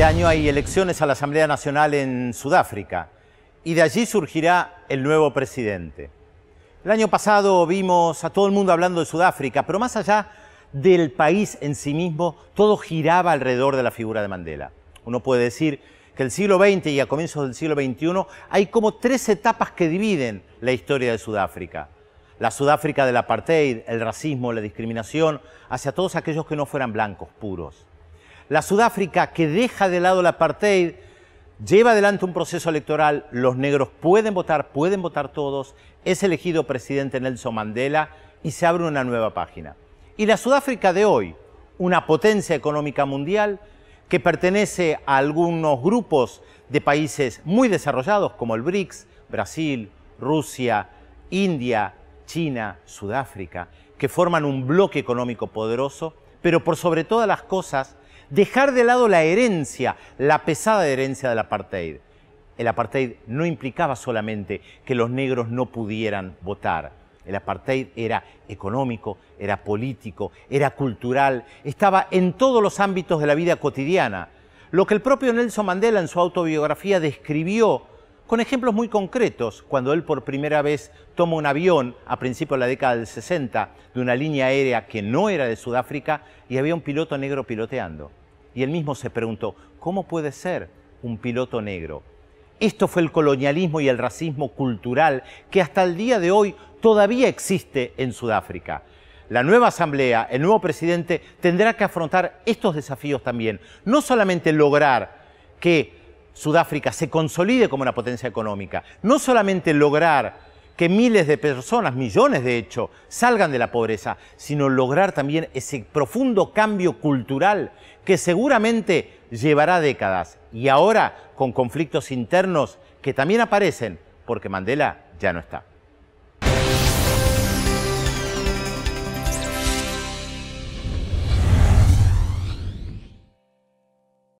Este año hay elecciones a la Asamblea Nacional en Sudáfrica y de allí surgirá el nuevo presidente. El año pasado vimos a todo el mundo hablando de Sudáfrica, pero más allá del país en sí mismo, todo giraba alrededor de la figura de Mandela. Uno puede decir que el siglo XX y a comienzos del siglo XXI hay como tres etapas que dividen la historia de Sudáfrica. La Sudáfrica del apartheid, el racismo, la discriminación hacia todos aquellos que no fueran blancos puros la Sudáfrica que deja de lado el apartheid lleva adelante un proceso electoral, los negros pueden votar, pueden votar todos, es elegido presidente Nelson Mandela y se abre una nueva página. Y la Sudáfrica de hoy, una potencia económica mundial que pertenece a algunos grupos de países muy desarrollados como el BRICS, Brasil, Rusia, India, China, Sudáfrica, que forman un bloque económico poderoso, pero por sobre todas las cosas dejar de lado la herencia, la pesada herencia del apartheid. El apartheid no implicaba solamente que los negros no pudieran votar. El apartheid era económico, era político, era cultural, estaba en todos los ámbitos de la vida cotidiana. Lo que el propio Nelson Mandela en su autobiografía describió con ejemplos muy concretos, cuando él por primera vez tomó un avión a principios de la década del 60 de una línea aérea que no era de Sudáfrica y había un piloto negro piloteando. Y él mismo se preguntó, ¿cómo puede ser un piloto negro? Esto fue el colonialismo y el racismo cultural que hasta el día de hoy todavía existe en Sudáfrica. La nueva asamblea, el nuevo presidente, tendrá que afrontar estos desafíos también. No solamente lograr que Sudáfrica se consolide como una potencia económica, no solamente lograr que miles de personas, millones de hecho, salgan de la pobreza, sino lograr también ese profundo cambio cultural que seguramente llevará décadas y ahora con conflictos internos que también aparecen porque Mandela ya no está.